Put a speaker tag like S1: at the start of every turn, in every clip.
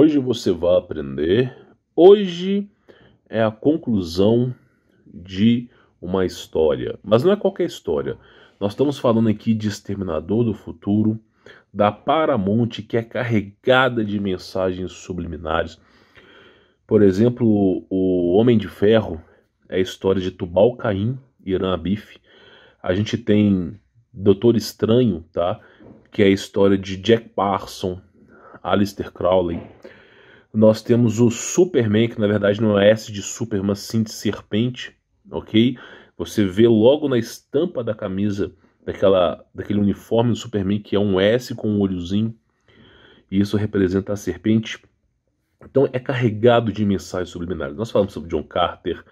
S1: Hoje você vai aprender. Hoje é a conclusão de uma história, mas não é qualquer história. Nós estamos falando aqui de Exterminador do Futuro, da Paramount, que é carregada de mensagens subliminares. Por exemplo, o Homem de Ferro é a história de Tubal Caim e Irã Abif. A gente tem Doutor Estranho, tá? Que é a história de Jack Parson, Aleister Crowley, nós temos o Superman, que na verdade não é S de Superman, sim de serpente, ok? Você vê logo na estampa da camisa, daquela, daquele uniforme do Superman, que é um S com um olhozinho, e isso representa a serpente. Então é carregado de mensagens subliminares. Nós falamos sobre John Carter,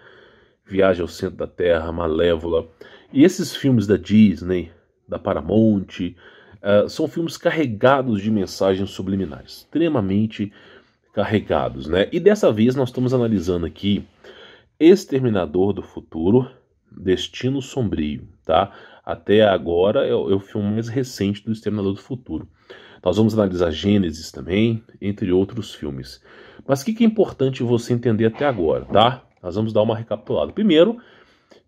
S1: Viagem ao Centro da Terra, Malévola, e esses filmes da Disney, da Paramount, ah, são filmes carregados de mensagens subliminares, extremamente carregados, né? E dessa vez nós estamos analisando aqui Exterminador do Futuro, Destino Sombrio, tá? Até agora é o, é o filme mais recente do Exterminador do Futuro. Nós vamos analisar Gênesis também, entre outros filmes. Mas o que, que é importante você entender até agora, tá? Nós vamos dar uma recapitulada. Primeiro,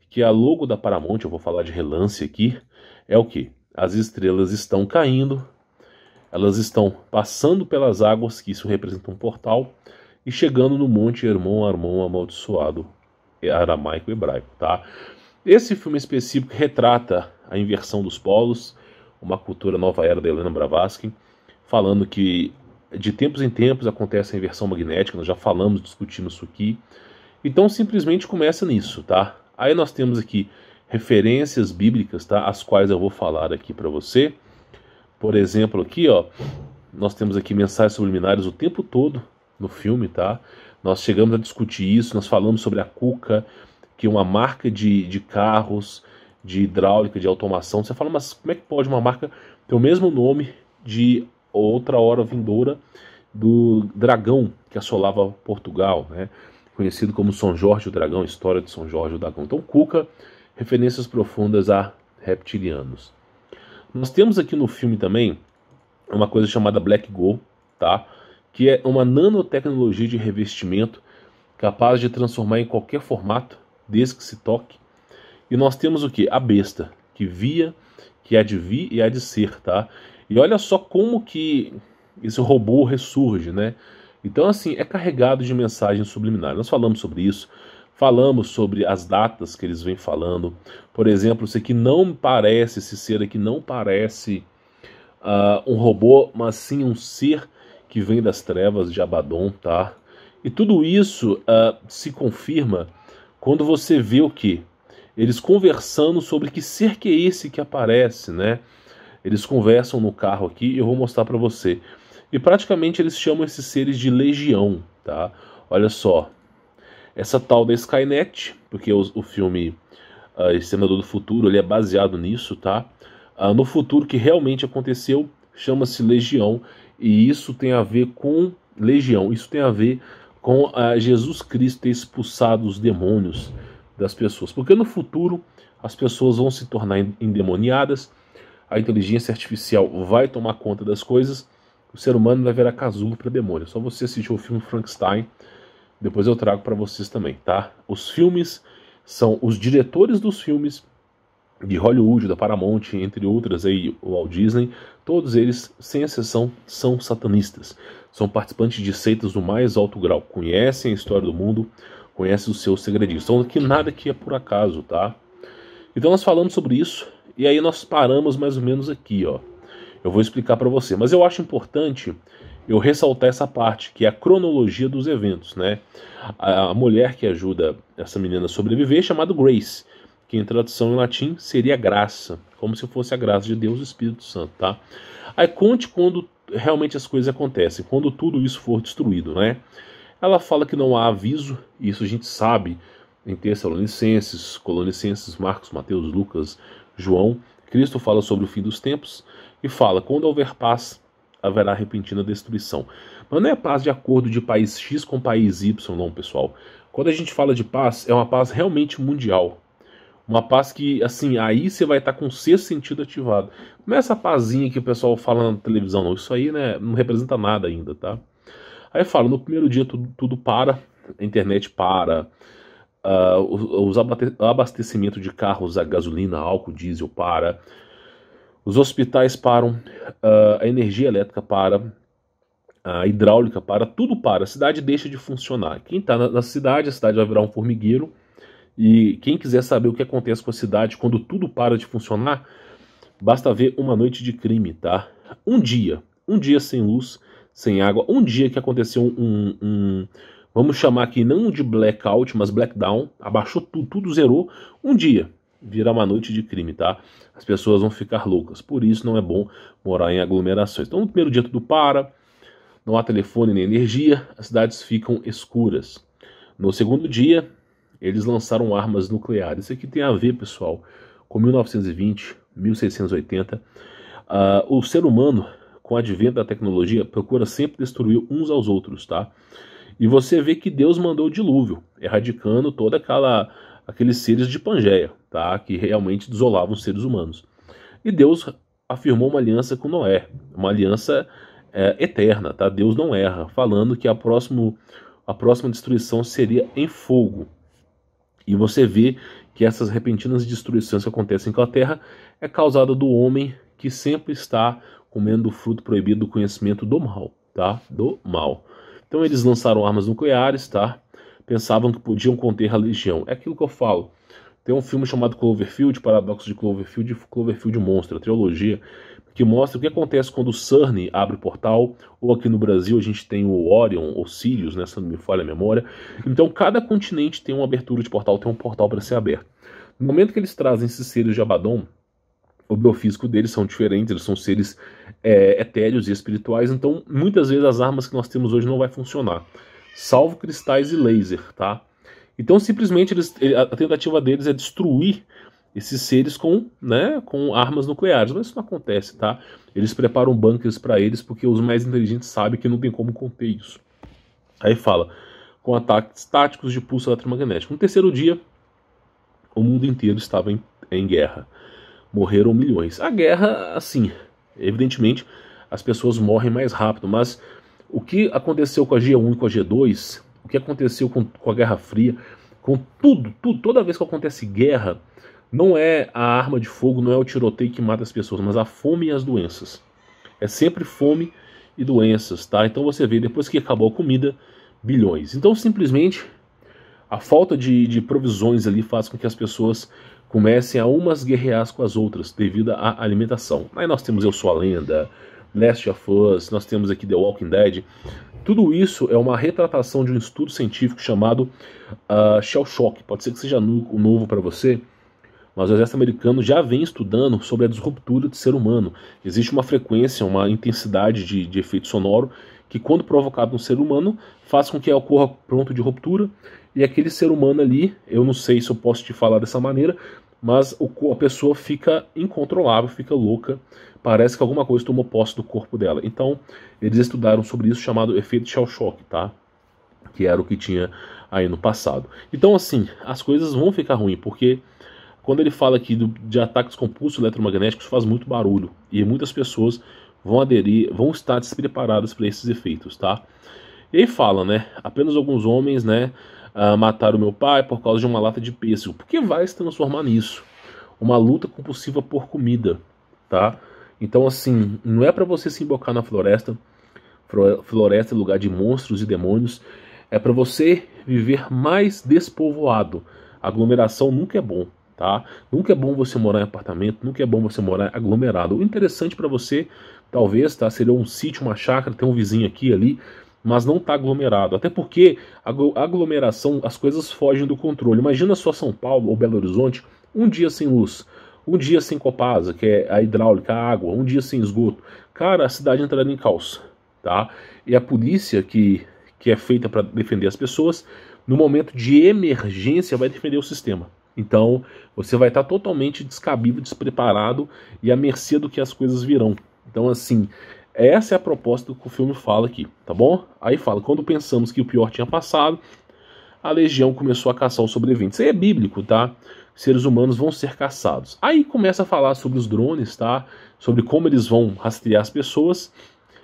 S1: que a logo da Paramount, eu vou falar de relance aqui, é o que? as estrelas estão caindo, elas estão passando pelas águas, que isso representa um portal, e chegando no Monte Hermon Armon amaldiçoado, é aramaico hebraico, tá? Esse filme específico retrata a inversão dos polos, uma cultura nova era da Helena Bravasky, falando que de tempos em tempos acontece a inversão magnética, nós já falamos discutindo isso aqui. Então simplesmente começa nisso, tá? Aí nós temos aqui referências bíblicas, tá? As quais eu vou falar aqui para você. Por exemplo, aqui, ó, nós temos aqui mensagens subliminares o tempo todo no filme, tá? Nós chegamos a discutir isso, nós falamos sobre a Cuca, que é uma marca de, de carros, de hidráulica, de automação. Você fala, mas como é que pode uma marca ter o mesmo nome de outra hora vindoura do dragão que assolava Portugal, né? Conhecido como São Jorge o Dragão, história de São Jorge o Dragão. Então, Cuca referências profundas a reptilianos. Nós temos aqui no filme também uma coisa chamada Black Go, tá? Que é uma nanotecnologia de revestimento capaz de transformar em qualquer formato, desde que se toque. E nós temos o que? A besta, que via, que há de vir e há de ser, tá? E olha só como que esse robô ressurge, né? Então, assim, é carregado de mensagens subliminares. Nós falamos sobre isso Falamos sobre as datas que eles vêm falando. Por exemplo, esse aqui não parece, esse ser aqui não parece uh, um robô, mas sim um ser que vem das trevas de Abaddon, tá? E tudo isso uh, se confirma quando você vê o que? Eles conversando sobre que ser que é esse que aparece, né? Eles conversam no carro aqui e eu vou mostrar para você. E praticamente eles chamam esses seres de legião, tá? Olha só, essa tal da Skynet, porque o, o filme uh, ah, Senador do Futuro ele é baseado nisso, tá? Uh, no futuro que realmente aconteceu, chama-se Legião, e isso tem a ver com Legião, isso tem a ver com uh, Jesus Cristo ter expulsado os demônios das pessoas, porque no futuro as pessoas vão se tornar endemoniadas, a inteligência artificial vai tomar conta das coisas, o ser humano vai virar casulo para demônio. Só você assistir o filme Frankenstein depois eu trago para vocês também, tá? Os filmes são os diretores dos filmes de Hollywood, da Paramount, entre outras aí, o Walt Disney, todos eles, sem exceção, são satanistas. São participantes de seitas do mais alto grau, conhecem a história do mundo, conhecem os seus segredinhos. Então que nada que é por acaso, tá? Então nós falamos sobre isso e aí nós paramos mais ou menos aqui, ó. Eu vou explicar para você, mas eu acho importante eu ressaltar essa parte, que é a cronologia dos eventos, né? A, mulher que ajuda essa menina a sobreviver é chamada Grace, que em tradução em latim seria graça, como se fosse a graça de Deus, e Espírito Santo, tá? Aí conte quando realmente as coisas acontecem, quando tudo isso for destruído, né? Ela fala que não há aviso, isso a gente sabe em Tessalonicenses, Colonicenses, Marcos, Mateus, Lucas, João. Cristo fala sobre o fim dos tempos e fala: quando houver paz, haverá repentina destruição. Mas não é paz de acordo de país X com país Y, não, pessoal. Quando a gente fala de paz, é uma paz realmente mundial. Uma paz que, assim, aí você vai estar com o sexto sentido ativado. Não é essa pazinha que o pessoal fala na televisão, não. Isso aí, né, não representa nada ainda, tá? Aí fala, no primeiro dia tudo, tudo para, a internet para, uh, os abastecimento de carros a gasolina, álcool, diesel para, os hospitais param, ah, a energia elétrica para, a hidráulica para, tudo para. A cidade deixa de funcionar. Quem está na, cidade, a cidade vai virar um formigueiro. E quem quiser saber o que acontece com a cidade quando tudo para de funcionar, basta ver uma noite de crime, tá? Um dia, um dia sem luz, sem água, um dia que aconteceu um, um vamos chamar aqui não de blackout, mas blackdown, abaixou tudo, tudo zerou, um dia vira uma noite de crime, tá? As pessoas vão ficar loucas. Por isso não é bom morar em aglomerações. Então, no primeiro dia tudo para, não há telefone nem energia, as cidades ficam escuras. No segundo dia, eles lançaram armas nucleares. Isso aqui tem a ver, pessoal, com 1920, 1680. Uh, o ser humano, com o advento da tecnologia, procura sempre destruir uns aos outros, tá? E você vê que Deus mandou o dilúvio, erradicando toda aquela aqueles seres de Pangeia, tá? que realmente desolavam os seres humanos. E Deus afirmou uma aliança com Noé, uma aliança é, eterna, tá? Deus não erra, falando que a, próximo, a próxima destruição seria em fogo. E você vê que essas repentinas destruições que acontecem com a terra é causada do homem que sempre está comendo o fruto proibido do conhecimento do mal, tá? Do mal. Então eles lançaram armas nucleares, tá? pensavam que podiam conter a legião. É aquilo que eu falo. Tem um filme chamado Cloverfield, Paradoxo de Cloverfield, Cloverfield Monstro, a trilogia, que mostra o que acontece quando o CERN abre o portal, ou aqui no Brasil a gente tem o Orion, ou Sirius, né, se não me falha a memória. Então cada continente tem uma abertura de portal, tem um portal para ser aberto. No momento que eles trazem esses seres de Abaddon, o biofísico deles são diferentes, eles são seres é, etéreos e espirituais, então muitas vezes as armas que nós temos hoje não vai funcionar salvo cristais e laser, tá? Então simplesmente eles, a tentativa deles é destruir esses seres com, né, com armas nucleares, mas isso não acontece, tá? Eles preparam bunkers para eles porque os mais inteligentes sabem que não tem como conter isso. Aí fala com ataques táticos de pulso eletromagnético. No terceiro dia, o mundo inteiro estava em, em guerra. Morreram milhões. A guerra, assim, evidentemente, as pessoas morrem mais rápido, mas o que aconteceu com a G1 e com a G2, o que aconteceu com, com a Guerra Fria, com tudo, tudo, toda vez que acontece guerra, não é a arma de fogo, não é o tiroteio que mata as pessoas, mas a fome e as doenças. É sempre fome e doenças, tá? Então você vê, depois que acabou a comida, bilhões. Então simplesmente a falta de, de provisões ali faz com que as pessoas comecem a umas guerrear com as outras devido à alimentação. Aí nós temos Eu Sou a Lenda, Last of Us, nós temos aqui The Walking Dead. Tudo isso é uma retratação de um estudo científico chamado uh, Shell Shock. Pode ser que seja novo para você, mas o exército americano já vem estudando sobre a disruptura do ser humano. Existe uma frequência, uma intensidade de, de efeito sonoro que, quando provocado no ser humano, faz com que ocorra pronto de ruptura. E aquele ser humano ali, eu não sei se eu posso te falar dessa maneira, mas a pessoa fica incontrolável, fica louca parece que alguma coisa tomou posse do corpo dela. Então, eles estudaram sobre isso chamado efeito shell shock, tá? Que era o que tinha aí no passado. Então, assim, as coisas vão ficar ruins, porque quando ele fala aqui do, de ataques compulsos eletromagnéticos, faz muito barulho e muitas pessoas vão aderir, vão estar despreparadas para esses efeitos, tá? E aí fala, né? Apenas alguns homens, né? Uh, mataram meu pai por causa de uma lata de pêssego. Por que vai se transformar nisso? Uma luta compulsiva por comida, tá? Então, assim, não é para você se embocar na floresta. Floresta é lugar de monstros e demônios. É para você viver mais despovoado. Aglomeração nunca é bom, tá? Nunca é bom você morar em apartamento, nunca é bom você morar aglomerado. O interessante para você, talvez, tá? Seria um sítio, uma chácara, tem um vizinho aqui ali, mas não tá aglomerado. Até porque aglomeração, as coisas fogem do controle. Imagina só São Paulo ou Belo Horizonte, um dia sem luz um dia sem Copasa, que é a hidráulica, a água, um dia sem esgoto, cara, a cidade entrará em caos, tá? E a polícia que, que é feita para defender as pessoas, no momento de emergência vai defender o sistema. Então, você vai estar tá totalmente descabido, despreparado e à mercê do que as coisas virão. Então, assim, essa é a proposta que o filme fala aqui, tá bom? Aí fala, quando pensamos que o pior tinha passado, a legião começou a caçar os sobreviventes. Isso aí é bíblico, tá? seres humanos vão ser caçados. Aí começa a falar sobre os drones, tá? Sobre como eles vão rastrear as pessoas.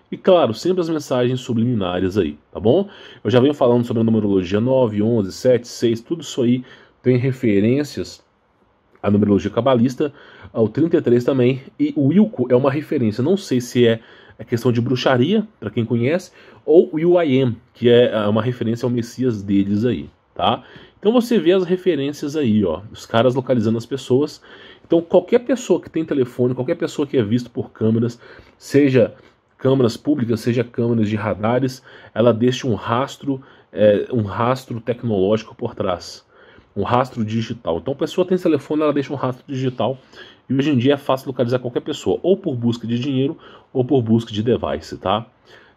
S1: E claro, sempre as mensagens subliminares aí, tá bom? Eu já venho falando sobre a numerologia 9, 11, 7, 6, tudo isso aí tem referências à numerologia cabalista, ao 33 também, e o Wilco é uma referência, não sei se é a é questão de bruxaria, para quem conhece, ou o I Am, que é, é uma referência ao Messias deles aí, tá? Então você vê as referências aí, ó, os caras localizando as pessoas. Então qualquer pessoa que tem telefone, qualquer pessoa que é visto por câmeras, seja câmeras públicas, seja câmeras de radares, ela deixa um rastro, é, um rastro tecnológico por trás, um rastro digital. Então a pessoa tem telefone, ela deixa um rastro digital. E hoje em dia é fácil localizar qualquer pessoa, ou por busca de dinheiro, ou por busca de device, tá?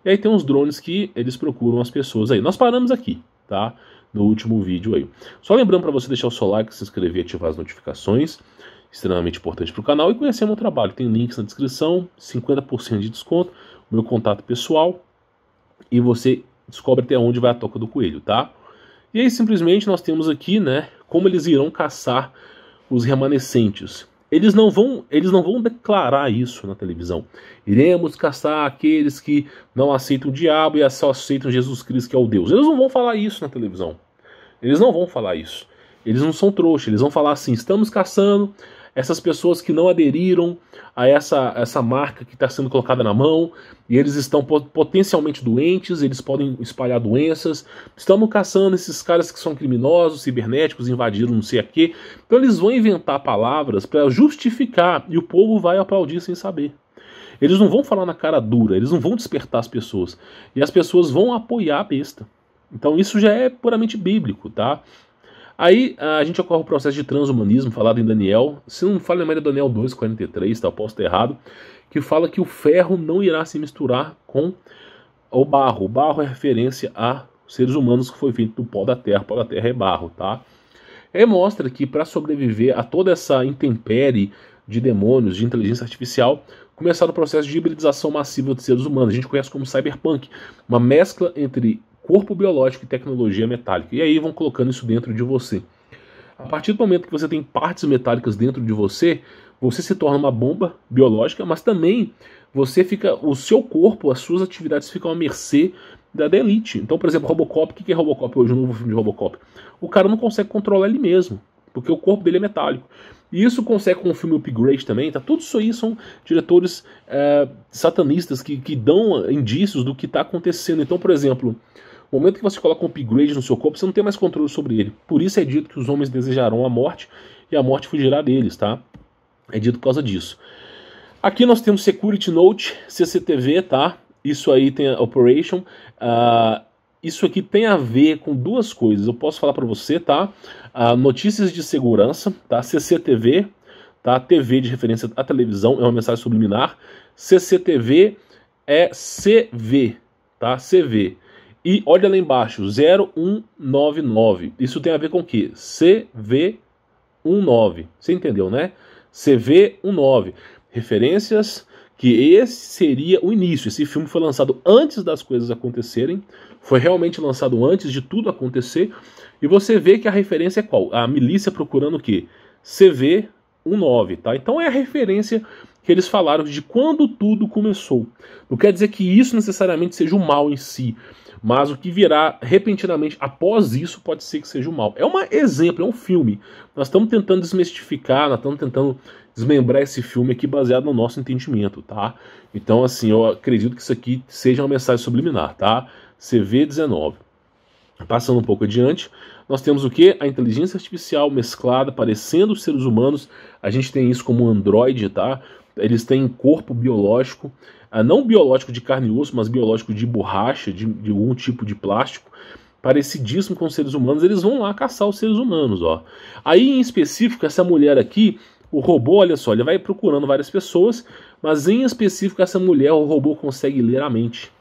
S1: E aí tem uns drones que eles procuram as pessoas aí. Nós paramos aqui, tá? no último vídeo aí. Só lembrando para você deixar o seu like, se inscrever e ativar as notificações, extremamente importante para o canal, e conhecer meu trabalho. Tem links na descrição, 50% de desconto, meu contato pessoal, e você descobre até onde vai a toca do coelho, tá? E aí simplesmente nós temos aqui, né, como eles irão caçar os remanescentes. Eles não vão, eles não vão declarar isso na televisão. Iremos caçar aqueles que não aceitam o diabo e só aceitam Jesus Cristo que é o Deus. Eles não vão falar isso na televisão. Eles não vão falar isso. Eles não são trouxas. eles vão falar assim: estamos caçando essas pessoas que não aderiram a essa, essa marca que está sendo colocada na mão, e eles estão potencialmente doentes, eles podem espalhar doenças. Estamos caçando esses caras que são criminosos, cibernéticos, invadiram não sei o quê. Então eles vão inventar palavras para justificar, e o povo vai aplaudir sem saber. Eles não vão falar na cara dura, eles não vão despertar as pessoas. E as pessoas vão apoiar a besta. Então isso já é puramente bíblico, tá? Aí a gente ocorre o processo de transhumanismo falado em Daniel, se não falo memória é Daniel 2:43, tá, posso posto errado, que fala que o ferro não irá se misturar com o barro. O barro é referência a seres humanos que foi feito do pó da terra, o pó da terra é barro, tá? E mostra que para sobreviver a toda essa intempérie de demônios, de inteligência artificial, começaram o processo de hibridização massiva de seres humanos. A gente conhece como cyberpunk, uma mescla entre corpo biológico e tecnologia metálica. E aí vão colocando isso dentro de você. A partir do momento que você tem partes metálicas dentro de você, você se torna uma bomba biológica, mas também você fica, o seu corpo, as suas atividades ficam à mercê da, elite. Então, por exemplo, Robocop, o que é Robocop hoje, o novo filme de Robocop? O cara não consegue controlar ele mesmo, porque o corpo dele é metálico. E isso consegue com o filme Upgrade também, tá? Tudo isso aí são diretores é, satanistas que, que dão indícios do que está acontecendo. Então, por exemplo, no momento que você coloca um upgrade no seu corpo, você não tem mais controle sobre ele. Por isso é dito que os homens desejarão a morte e a morte fugirá deles, tá? É dito por causa disso. Aqui nós temos Security Note, CCTV, tá? Isso aí tem a Operation. Uh, isso aqui tem a ver com duas coisas. Eu posso falar para você, tá? Uh, notícias de segurança, tá? CCTV, tá? TV de referência à televisão, é uma mensagem subliminar. CCTV é CV, tá? CV. E olha lá embaixo, 0199. Isso tem a ver com o que? CV19. Você entendeu, né? CV19. Referências que esse seria o início. Esse filme foi lançado antes das coisas acontecerem, foi realmente lançado antes de tudo acontecer, e você vê que a referência é qual? A milícia procurando o quê? CV19, tá? Então é a referência que eles falaram de quando tudo começou. Não quer dizer que isso necessariamente seja o mal em si, mas o que virá repentinamente após isso pode ser que seja o mal. É um exemplo, é um filme. Nós estamos tentando desmistificar, nós estamos tentando desmembrar esse filme aqui baseado no nosso entendimento, tá? Então, assim, eu acredito que isso aqui seja uma mensagem subliminar, tá? CV19. Passando um pouco adiante, nós temos o que? A inteligência artificial mesclada, parecendo seres humanos. A gente tem isso como um androide, tá? Eles têm corpo biológico, ah, não biológico de carne e osso, mas biológico de borracha, de, de algum tipo de plástico, parecidíssimo com os seres humanos, eles vão lá caçar os seres humanos, ó. Aí, em específico, essa mulher aqui, o robô, olha só, ele vai procurando várias pessoas, mas em específico essa mulher, o robô consegue ler a mente.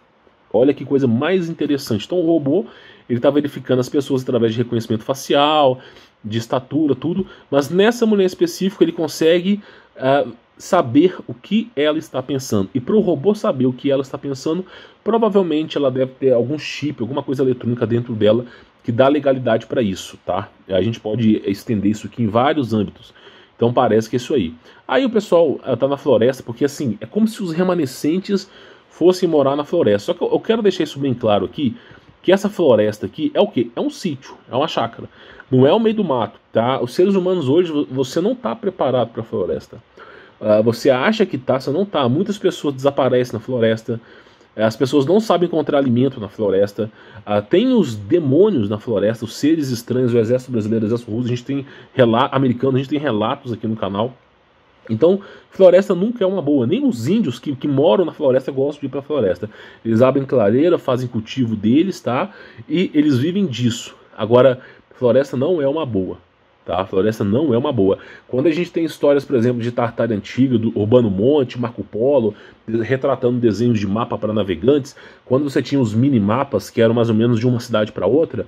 S1: Olha que coisa mais interessante. Então o robô, ele tá verificando as pessoas através de reconhecimento facial, de estatura, tudo, mas nessa mulher específica ele consegue uh, saber o que ela está pensando. E para o robô saber o que ela está pensando, provavelmente ela deve ter algum chip, alguma coisa eletrônica dentro dela que dá legalidade para isso, tá? A gente pode estender isso aqui em vários âmbitos. Então parece que é isso aí. Aí o pessoal está na floresta porque assim, é como se os remanescentes fossem morar na floresta. Só que eu quero deixar isso bem claro aqui, que essa floresta aqui é o que? É um sítio, é uma chácara. Não é o meio do mato, tá? Os seres humanos hoje, você não está preparado para a floresta. Ah, você acha que tá, você não tá. Muitas pessoas desaparecem na floresta. Eh, as pessoas não sabem encontrar alimento na floresta. Uh, tem os demônios na floresta, os seres estranhos, o exército brasileiro, o exército russo. A gente tem americano, a gente tem relatos aqui no canal. Então, floresta nunca é uma boa. Nem os índios que, que moram na floresta gostam de ir para a floresta. Eles abrem clareira, fazem cultivo deles, tá? E eles vivem disso. Agora, floresta não é uma boa. Tá? A floresta não é uma boa. Quando a gente tem histórias, por exemplo, de Tartária Antiga, do Urbano Monte, Marco Polo, retratando desenhos de mapa para navegantes, quando você tinha os mini-mapas, que eram mais ou menos de uma cidade para outra,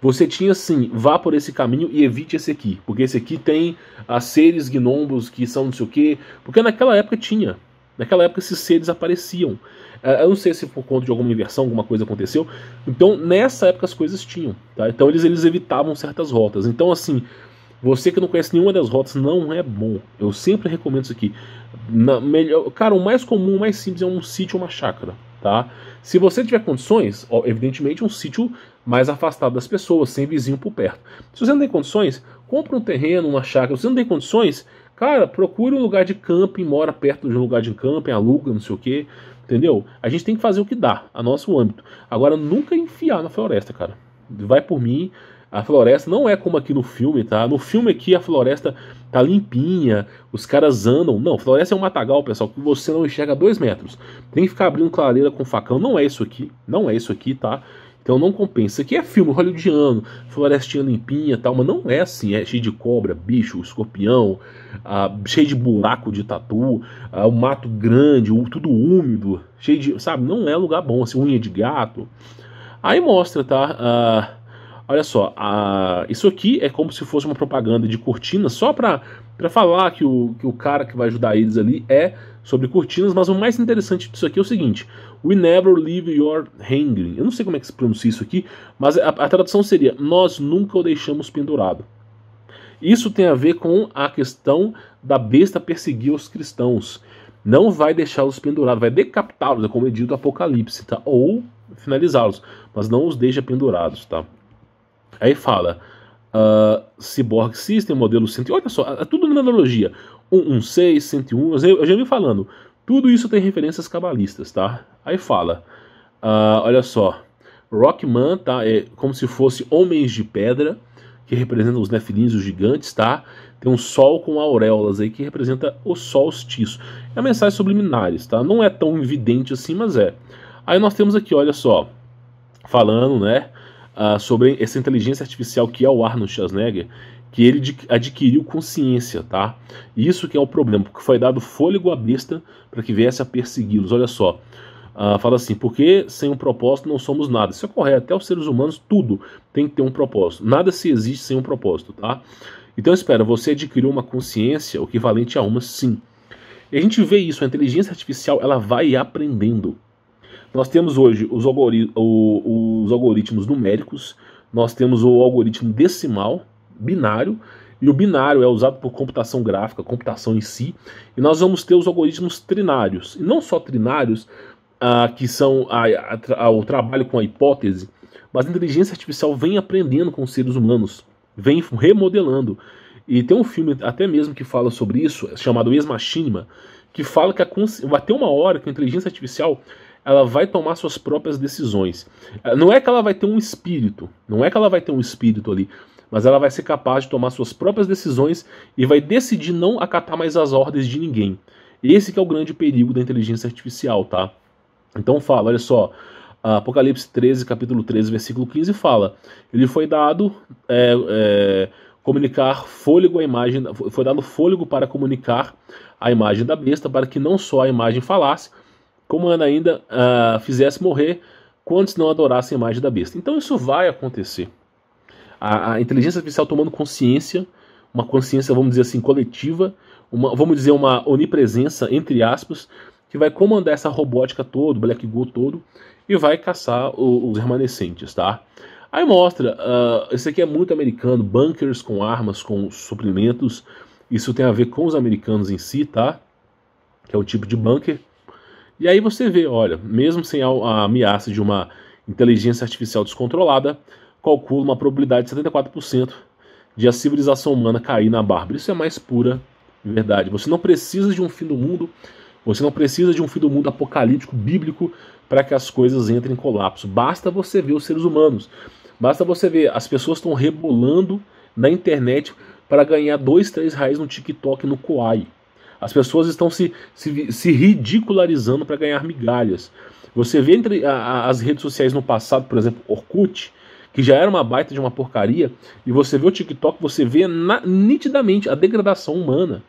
S1: você tinha assim, vá por esse caminho e evite esse aqui, porque esse aqui tem as ah, seres gnombos que são não sei o quê, porque naquela época tinha. Naquela época esses seres apareciam. É, eu não sei se por conta de alguma inversão, alguma coisa aconteceu. Então, nessa época as coisas tinham. Tá? Então eles, eles evitavam certas rotas. Então, assim, você que não conhece nenhuma das rotas não é bom. Eu sempre recomendo isso aqui. Na, melhor, cara, o mais comum, o mais simples é um sítio ou uma chácara, tá? Se você tiver condições, ó, evidentemente um sítio mais afastado das pessoas, sem vizinho por perto. Se você não tem condições, compre um terreno, uma chácara. Se você não tem condições, cara, procure um lugar de camping, mora perto de um lugar de camping, aluga, não sei o quê, entendeu? A gente tem que fazer o que dá, a nosso âmbito. Agora, nunca enfiar na floresta, cara. Vai por mim, a floresta não é como aqui no filme, tá? No filme aqui a floresta tá limpinha, os caras andam. Não, floresta é um matagal, pessoal, que você não enxerga dois metros. Tem que ficar abrindo clareira com facão. Não é isso aqui, não é isso aqui, tá? Então não compensa. Aqui é filme hollywoodiano, florestinha limpinha tal, mas não é assim. É cheio de cobra, bicho, escorpião, ah, cheio de buraco de tatu, ah, o mato grande, tudo úmido, cheio de. Sabe, não é lugar bom, assim, unha de gato. Aí mostra, tá? Ah, Olha só, a, isso aqui é como se fosse uma propaganda de cortina, só para falar que o, que o cara que vai ajudar eles ali é sobre cortinas, mas o mais interessante disso aqui é o seguinte: We never leave your hanging. Eu não sei como é que se pronuncia isso aqui, mas a, a tradução seria: Nós nunca o deixamos pendurado. Isso tem a ver com a questão da besta perseguir os cristãos. Não vai deixá-los pendurados, vai decapitá-los, é como é dito do Apocalipse, tá? Ou finalizá-los, mas não os deixa pendurados, tá? Aí fala uh, Cyborg System, modelo 101. Olha só, é tudo na analogia. 116, 101, eu já vim falando. Tudo isso tem referências cabalistas, tá? Aí fala, uh, olha só, Rockman, tá? É como se fosse homens de pedra, que representam os nefilins, os gigantes, tá? Tem um sol com auréolas aí que representa o solstício. É mensagem subliminares, tá? Não é tão evidente assim, mas é. Aí nós temos aqui, olha só, falando, né? uh, sobre essa inteligência artificial que é o Arnold Schwarzenegger, que ele adquiriu consciência, tá? Isso que é o problema, porque foi dado fôlego à besta para que viesse a persegui-los. Olha só, uh, fala assim, porque sem um propósito não somos nada. Isso é correto, até os seres humanos, tudo tem que ter um propósito. Nada se existe sem um propósito, tá? Então espera, você adquiriu uma consciência o equivalente a uma sim. E a gente vê isso, a inteligência artificial ela vai aprendendo. Nós temos hoje os, algori o, os algoritmos numéricos, nós temos o algoritmo decimal, binário, e o binário é usado por computação gráfica, computação em si, e nós vamos ter os algoritmos trinários, e não só trinários, ah, que são a, a, a, ah, o trabalho com a hipótese, mas a inteligência artificial vem aprendendo com os seres humanos, vem remodelando. E tem um filme até mesmo que fala sobre isso, chamado Ex Machinima, que fala que a, vai ter uma hora que a inteligência artificial ela vai tomar suas próprias decisões. Eh, não é que ela vai ter um espírito, não é que ela vai ter um espírito ali, mas ela vai ser capaz de tomar suas próprias decisões e vai decidir não acatar mais as ordens de ninguém. Esse que é o grande perigo da inteligência artificial, tá? Então fala, olha só, Apocalipse 13, capítulo 13, versículo 15 fala, ele foi dado é, é, comunicar fôlego à imagem, foi dado fôlego para comunicar a imagem da besta, para que não só a imagem falasse, como ainda uh, fizesse morrer quantos não adorassem a imagem da besta. Então isso vai acontecer. A, a, inteligência artificial tomando consciência, uma consciência, vamos dizer assim, coletiva, uma, vamos dizer, uma onipresença, entre aspas, que vai comandar essa robótica toda, o Black Go todo, e vai caçar o, os remanescentes, tá? Aí mostra, uh, esse aqui é muito americano, bunkers com armas, com suprimentos, isso tem a ver com os americanos em si, tá? Que é o tipo de bunker. E aí você vê, olha, mesmo sem a ameaça de uma inteligência artificial descontrolada, calcula uma probabilidade de 74% de a civilização humana cair na barba. Isso é mais pura verdade. Você não precisa de um fim do mundo, você não precisa de um fim do mundo apocalíptico, bíblico, para que as coisas entrem em colapso. Basta você ver os seres humanos. Basta você ver, as pessoas estão rebolando na internet para ganhar dois, três reais no TikTok, no Koai. As pessoas estão se, se, se ridicularizando para ganhar migalhas. Você vê entre a, a, as redes sociais no passado, por exemplo, Orkut, que já era uma baita de uma porcaria, e você vê o TikTok, você vê na, nitidamente a degradação humana.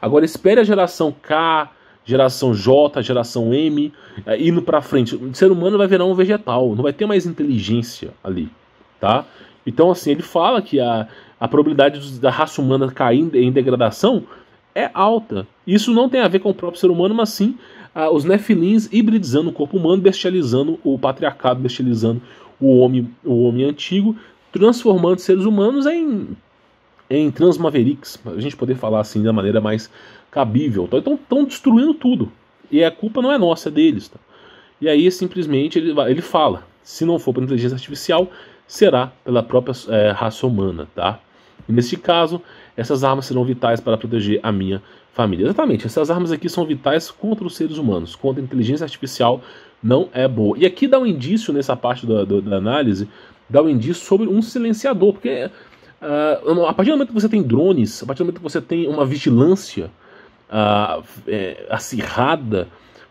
S1: Agora espere a geração K, geração J, geração M, é, indo para frente. O ser humano vai virar um vegetal, não vai ter mais inteligência ali, tá? Então, assim, ele fala que a, a probabilidade da raça humana cair em degradação é alta. Isso não tem a ver com o próprio ser humano, mas sim ah, os nefilins hibridizando o corpo humano, bestializando o patriarcado, bestializando o homem, o homem antigo, transformando seres humanos em em Transmavericks, a gente poder falar assim da maneira mais cabível. Tá? Então estão destruindo tudo. E a culpa não é nossa, é deles. Tá? E aí simplesmente ele, ele fala: se não for pela inteligência artificial, será pela própria é, raça humana. tá? E neste caso, essas armas serão vitais para proteger a minha família. Exatamente, essas armas aqui são vitais contra os seres humanos, contra a inteligência artificial não é boa. E aqui dá um indício nessa parte da, da, da análise, dá um indício sobre um silenciador, porque uh, a partir do momento que você tem drones, a partir do momento que você tem uma vigilância uh, é, acirrada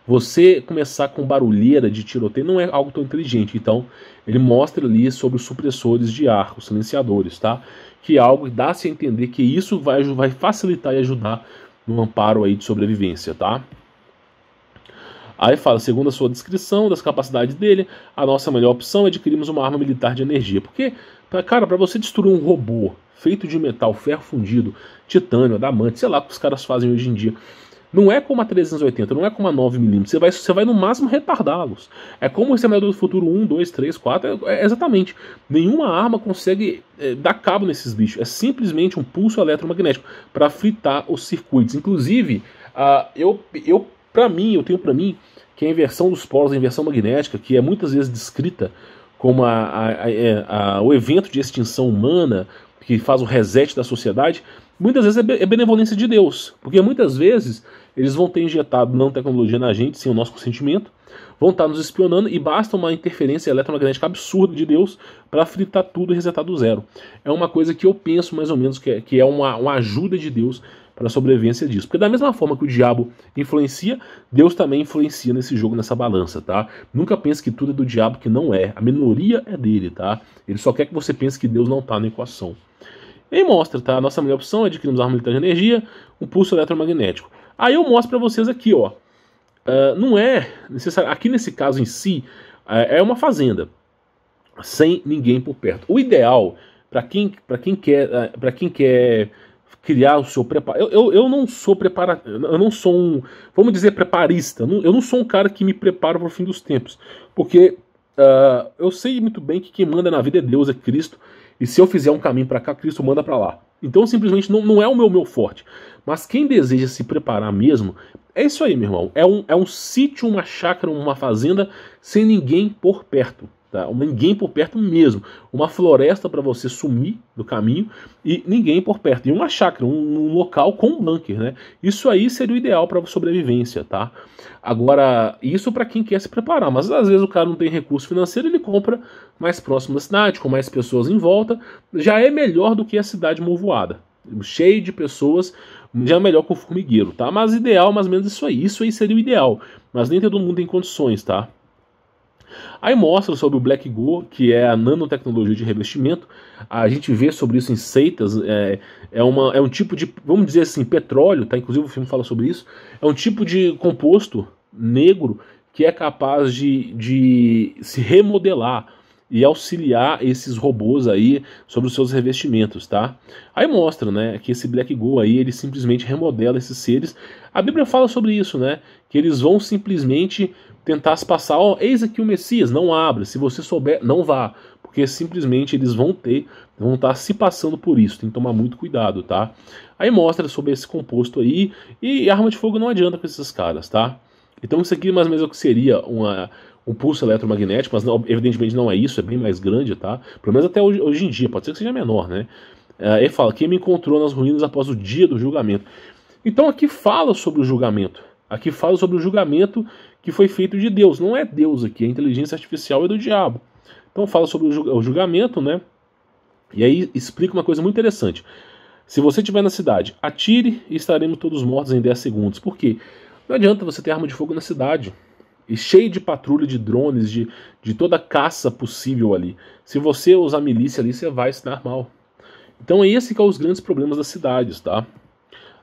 S1: você começar com barulheira de tiroteio não é algo tão inteligente. Então, ele mostra ali sobre os supressores de ar, os silenciadores, tá? Que é algo dá-se a entender que isso vai, vai facilitar e ajudar no amparo aí de sobrevivência, tá? Aí fala, segundo a sua descrição das capacidades dele, a nossa melhor opção é adquirirmos uma arma militar de energia. Porque, cara, para você destruir um robô feito de metal, ferro fundido, titânio, adamante, sei lá o que os caras fazem hoje em dia não é como a 380, não é como a 9mm. Você vai, você vai no máximo retardá-los. É como o Exterminador do Futuro 1, 2, 3, 4. É, é exatamente. Nenhuma arma consegue é, dar cabo nesses bichos. É simplesmente um pulso eletromagnético para fritar os circuitos. Inclusive, uh, eu, eu, para mim, eu tenho para mim que a inversão dos polos, a inversão magnética, que é muitas vezes descrita como a, a, a, é, o evento de extinção humana, que faz o reset da sociedade, muitas vezes é, é benevolência de Deus. Porque muitas vezes eles vão ter injetado não tecnologia na gente, sem o nosso consentimento, vão estar nos espionando e basta uma interferência eletromagnética absurda de Deus para fritar tudo e resetar do zero. É uma coisa que eu penso mais ou menos que é, que é uma, uma ajuda de Deus para a sobrevivência disso. Porque da mesma forma que o diabo influencia, Deus também influencia nesse jogo, nessa balança, tá? Nunca pense que tudo é do diabo, que não é. A minoria é dele, tá? Ele só quer que você pense que Deus não está na equação. E mostra, tá? A nossa melhor opção é adquirirmos arma militar de energia, um pulso eletromagnético. Aí eu mostro para vocês aqui, ó. Uh, não é necessário. Aqui nesse caso em si, uh, é uma fazenda sem ninguém por perto. O ideal para quem, quem quer, uh, ah, para quem quer criar o seu preparo. Eu, eu, eu não sou prepara, eu não sou um, vamos dizer, preparista. Eu não sou um cara que me prepara para o fim dos tempos, porque uh, eu sei muito bem que quem manda na vida é Deus, é Cristo. E se eu fizer um caminho para cá, Cristo manda para lá. Então simplesmente não, não é o meu meu forte. Mas quem deseja se preparar mesmo, é isso aí, meu irmão. É um, é um sítio, uma chácara, uma fazenda sem ninguém por perto tá? Ninguém por perto mesmo. Uma floresta para você sumir do caminho e ninguém por perto. E uma chácara, um, um local com um bunker, né? Isso aí seria o ideal para sobrevivência, tá? Agora, isso para quem quer se preparar, mas às vezes o cara não tem recurso financeiro, ele compra mais próximo da cidade, com mais pessoas em volta, já é melhor do que a cidade movoada, cheio de pessoas, já é melhor que o formigueiro, tá? Mas ideal, mais ou menos isso aí, isso aí seria o ideal, mas nem todo mundo tem condições, tá? Aí mostra sobre o Black Go, que é a nanotecnologia de revestimento. A gente vê sobre isso em seitas. É, é, uma, é um tipo de, vamos dizer assim, petróleo, tá? Inclusive o filme fala sobre isso. É um tipo de composto negro que é capaz de, de se remodelar e auxiliar esses robôs aí sobre os seus revestimentos, tá? Aí mostra, né, que esse Black Go aí, ele simplesmente remodela esses seres. A Bíblia fala sobre isso, né, que eles vão simplesmente tentar se passar, ó, oh, eis aqui o Messias, não abra, se você souber, não vá, porque simplesmente eles vão ter, vão estar se passando por isso, tem que tomar muito cuidado, tá? Aí mostra sobre esse composto aí, e arma de fogo não adianta com esses caras, tá? Então isso aqui mais ou menos é o que seria uma, um pulso eletromagnético, mas não, evidentemente não é isso, é bem mais grande, tá? Pelo menos até hoje, hoje em dia, pode ser que seja menor, né? Uh, ele fala: Quem me encontrou nas ruínas após o dia do julgamento. Então aqui fala sobre o julgamento. Aqui fala sobre o julgamento que foi feito de Deus. Não é Deus aqui, é a inteligência artificial é do diabo. Então fala sobre o julgamento, né? E aí explica uma coisa muito interessante. Se você estiver na cidade, atire e estaremos todos mortos em 10 segundos. Por quê? Não adianta você ter arma de fogo na cidade e cheio de patrulha de drones, de, de toda caça possível ali. Se você usar milícia ali, você vai se dar mal. Então é esse que é os grandes problemas das cidades, tá?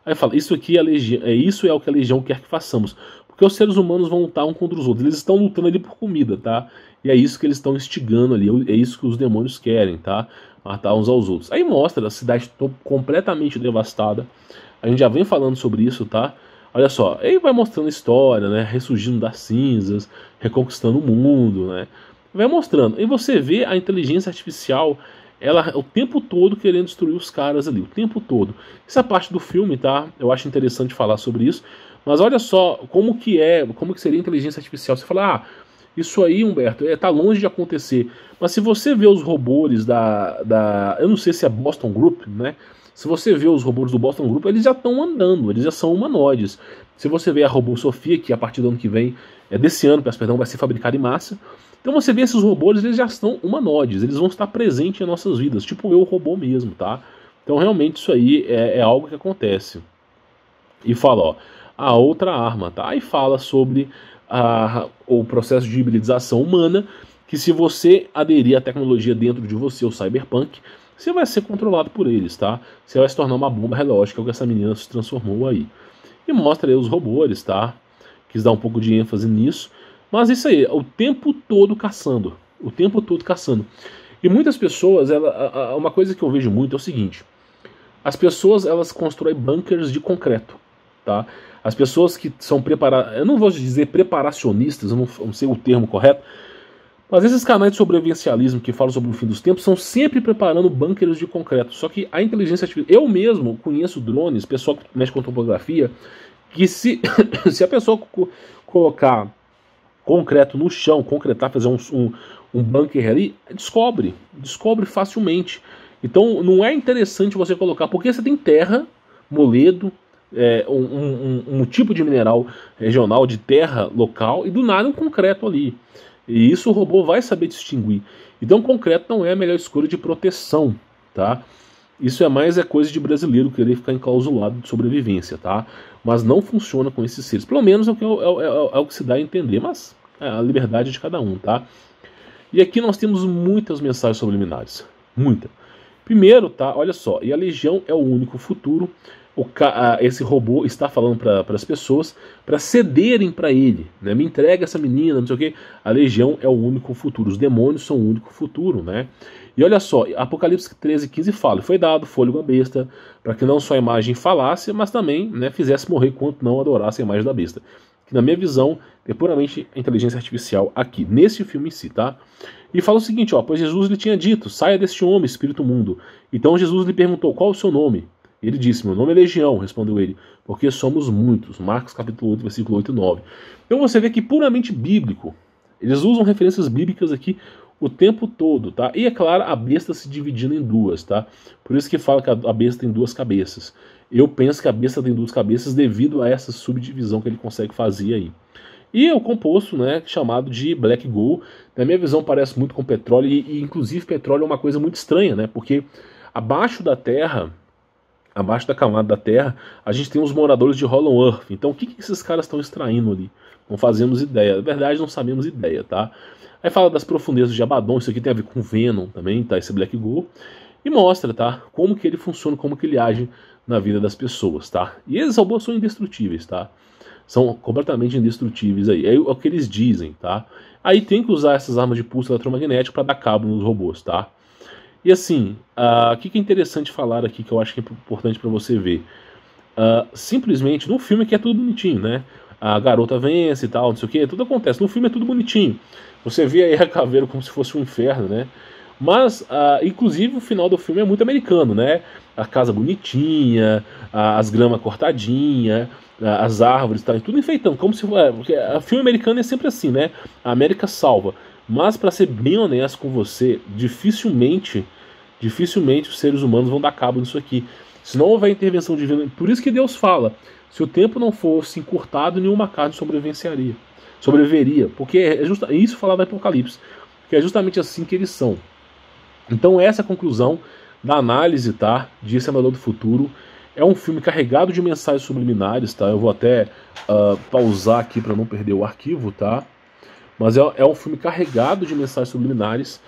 S1: Aí fala, isso aqui é legião, é isso é o que a legião quer que façamos, porque os seres humanos vão lutar um contra os outros. Eles estão lutando ali por comida, tá? E é isso que eles estão instigando ali, é isso que os demônios querem, tá? Matar uns aos outros. Aí mostra a cidade completamente devastada. A gente já vem falando sobre isso, tá? Olha só, ele vai mostrando história, né? Ressurgindo das cinzas, reconquistando o mundo, né? Vai mostrando. E você vê a inteligência artificial, ela o tempo todo querendo destruir os caras ali, o tempo todo. Essa parte do filme, tá? Eu acho interessante falar sobre isso. Mas olha só como que é, como que seria a inteligência artificial. Você fala, ah, isso aí, Humberto, está é, tá longe de acontecer. Mas se você vê os robôs da, da. Eu não sei se é Boston Group, né? Se você vê os robôs do Boston Group, eles já estão andando, eles já são humanoides. Se você vê a robô Sofia, que a partir do ano que vem, é desse ano, peço perdão, vai ser fabricada em massa. Então você vê esses robôs, eles já estão humanoides, eles vão estar presentes em nossas vidas, tipo eu, robô mesmo, tá? Então realmente isso aí é, é algo que acontece. E fala, ó, a outra arma, tá? Aí fala sobre a, o processo de hibridização humana, que se você aderir à tecnologia dentro de você, o cyberpunk, você vai ser controlado por eles, tá? Você vai se tornar uma bomba relógica, que é o que essa menina se transformou aí. E mostra aí os robôs, tá? Quis dar um pouco de ênfase nisso. Mas isso aí, o tempo todo caçando. O tempo todo caçando. E muitas pessoas, ela, uma coisa que eu vejo muito é o seguinte: as pessoas elas constroem bunkers de concreto, tá? As pessoas que são preparadas, eu não vou dizer preparacionistas, eu não, não sei o termo correto, mas esses canais de sobrevivencialismo que falam sobre o fim dos tempos são sempre preparando bunkers de concreto. Só que a inteligência artificial. Eu mesmo conheço drones, pessoal que mexe com topografia, que se, se a pessoa co colocar concreto no chão, concretar, fazer um, um, um bunker ali, descobre. Descobre facilmente. Então não é interessante você colocar, porque você tem terra, moledo, é, um, um, um, tipo de mineral regional, de terra local, e do nada um concreto ali. E isso o robô vai saber distinguir. Então, concreto não é a melhor escolha de proteção, tá? Isso é mais é coisa de brasileiro querer ficar enclausulado de sobrevivência, tá? Mas não funciona com esses seres. Pelo menos é o que, é, é, é o que se dá a entender, mas é a liberdade de cada um, tá? E aqui nós temos muitas mensagens subliminares. Muita. Primeiro, tá? Olha só. E a Legião é o único futuro o, esse robô está falando para as pessoas para cederem para ele. Né? Me entrega essa menina, não sei o que. A legião é o único futuro. Os demônios são o único futuro. Né? E olha só, Apocalipse 13, 15 fala: Foi dado fôlego à besta para que não só a imagem falasse, mas também né, fizesse morrer quanto não adorasse a imagem da besta. Que na minha visão é puramente inteligência artificial aqui, nesse filme em si, tá? E fala o seguinte, ó, pois Jesus lhe tinha dito, saia deste homem, espírito mundo. Então Jesus lhe perguntou, qual o seu nome? Ele disse: Meu nome é Legião, respondeu ele, porque somos muitos. Marcos capítulo 8, versículo 8 e 9. Então você vê que puramente bíblico. Eles usam referências bíblicas aqui o tempo todo, tá? E é claro, a besta se dividindo em duas, tá? Por isso que fala que a besta tem duas cabeças. Eu penso que a besta tem duas cabeças devido a essa subdivisão que ele consegue fazer aí. E é o composto, né, chamado de Black Gold, na minha visão parece muito com petróleo e, e inclusive petróleo é uma coisa muito estranha, né? Porque abaixo da Terra abaixo da camada da Terra, a gente tem os moradores de Hollow Earth. Então, o que, que esses caras estão extraindo ali? Não fazemos ideia. Na verdade, não sabemos ideia, tá? Aí fala das profundezas de Abaddon, isso aqui tem a ver com Venom também, tá? Esse Black Go. E mostra, tá? Como que ele funciona, como que ele age na vida das pessoas, tá? E esses robôs são indestrutíveis, tá? São completamente indestrutíveis aí. É o que eles dizem, tá? Aí tem que usar essas armas de pulso eletromagnético para dar cabo nos robôs, tá? E assim, ah, o uh, que, que, é interessante falar aqui, que eu acho que é importante para você ver? Uh, simplesmente, no filme que é tudo bonitinho, né? A garota vence e tal, não sei o que, tudo acontece. No filme é tudo bonitinho. Você vê aí a caveira como se fosse um inferno, né? Mas, uh, inclusive, o final do filme é muito americano, né? A casa bonitinha, as gramas cortadinha, as árvores, tá? tudo enfeitando. Como se. Uh, porque, filme americano é sempre assim, né? A América salva. Mas para ser bem honesto com você, dificilmente, dificilmente os seres humanos vão dar cabo disso aqui. Se não houver intervenção divina, por isso que Deus fala: se o tempo não fosse encurtado, nenhuma carne sobrevivenciaria, sobreviveria, porque é justa, é isso falar do Apocalipse, que é justamente assim que eles são. Então essa é a conclusão da análise, tá, de Senador do Futuro. É um filme carregado de mensagens subliminares, tá? Eu vou até uh, pausar aqui para não perder o arquivo, tá? mas é, é um filme carregado de mensagens subliminares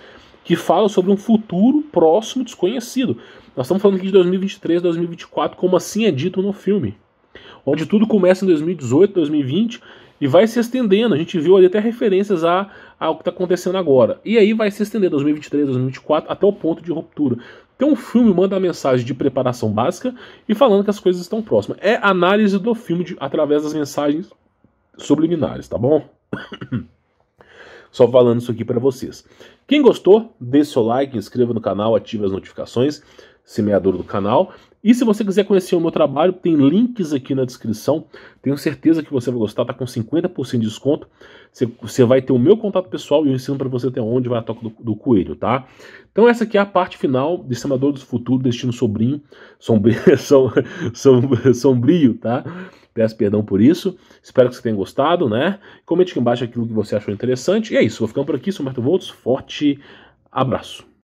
S1: que fala sobre um futuro próximo desconhecido. Nós estamos falando aqui de 2023, 2024, como assim é dito no filme. Onde tudo começa em 2018, 2020 e vai se estendendo. A gente viu ali até referências a, ao que está acontecendo agora. E aí vai se estender 2023, 2024 até o ponto de ruptura. Então o filme manda a mensagem de preparação básica e falando que as coisas estão próximas. É análise do filme de, através das mensagens subliminares, tá bom? só falando isso aqui para vocês. Quem gostou, deixe seu like, inscreva no canal, ative as notificações, semeador do canal. E se você quiser conhecer o meu trabalho, tem links aqui na descrição. Tenho certeza que você vai gostar, tá com 50% de desconto. Você, você vai ter o meu contato pessoal e eu ensino para você até onde vai a toca do, do, coelho, tá? Então essa aqui é a parte final de Semeador do Futuro, Destino Sobrinho, sombrio, som, som, sombrio, tá? Peço perdão por isso. Espero que você tenha gostado, né? Comente aqui embaixo aquilo que você achou interessante. E é isso. Vou ficando por aqui. Sou Marto Voltos. Forte abraço.